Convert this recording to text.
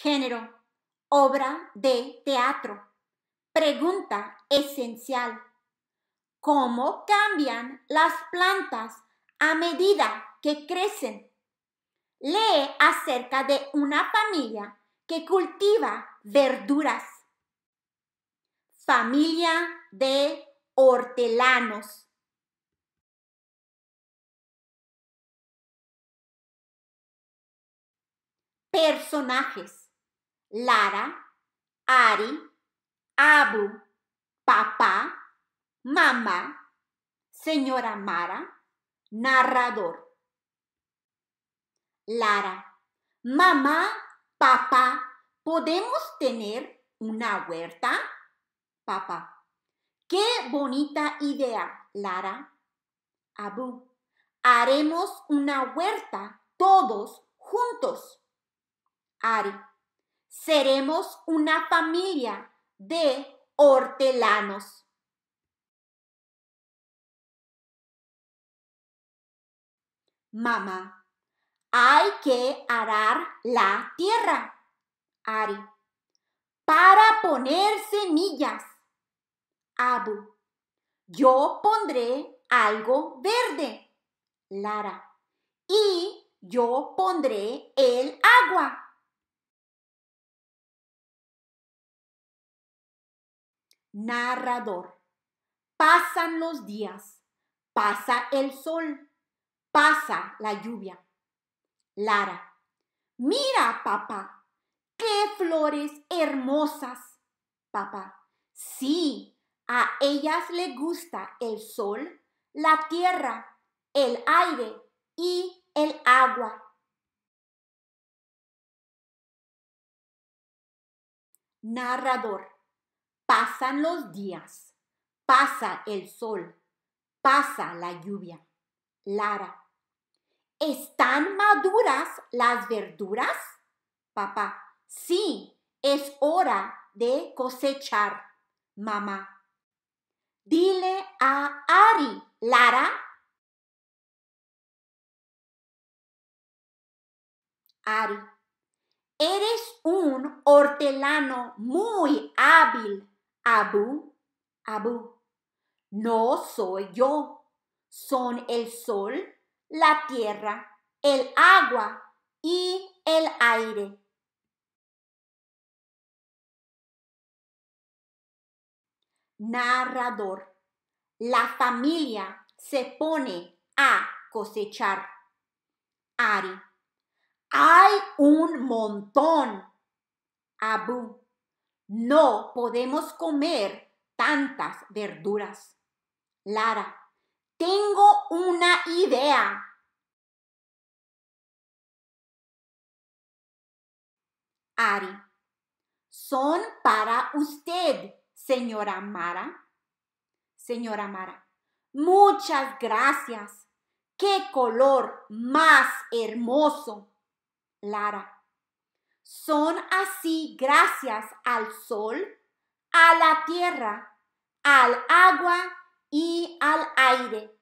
género, obra de teatro. Pregunta esencial. ¿Cómo cambian las plantas a medida que crecen? Lee acerca de una familia que cultiva verduras. Familia de hortelanos. personajes. Lara, Ari, Abu, papá, mamá, señora Mara, narrador. Lara, mamá, papá, ¿podemos tener una huerta? Papá, qué bonita idea, Lara. Abu, haremos una huerta todos juntos. Ari, seremos una familia de hortelanos. Mamá, hay que arar la tierra. Ari, para poner semillas. Abu, yo pondré algo verde. Lara, y yo pondré el agua. narrador. Pasan los días, pasa el sol, pasa la lluvia. Lara, mira papá, qué flores hermosas. Papá, sí, a ellas le gusta el sol, la tierra, el aire y el agua. Narrador Pasan los días, pasa el sol, pasa la lluvia. Lara. ¿Están maduras las verduras? Papá. Sí, es hora de cosechar. Mamá. Dile a Ari, Lara. Ari. Eres un hortelano muy hábil. Abu, Abu. No soy yo. Son el sol, la tierra, el agua y el aire. Narrador. La familia se pone a cosechar. Ari. Hay un montón. Abu. No podemos comer tantas verduras. Lara, tengo una idea. Ari, son para usted, señora Mara. Señora Mara, muchas gracias. ¡Qué color más hermoso! Lara, son así gracias al sol, a la tierra, al agua y al aire.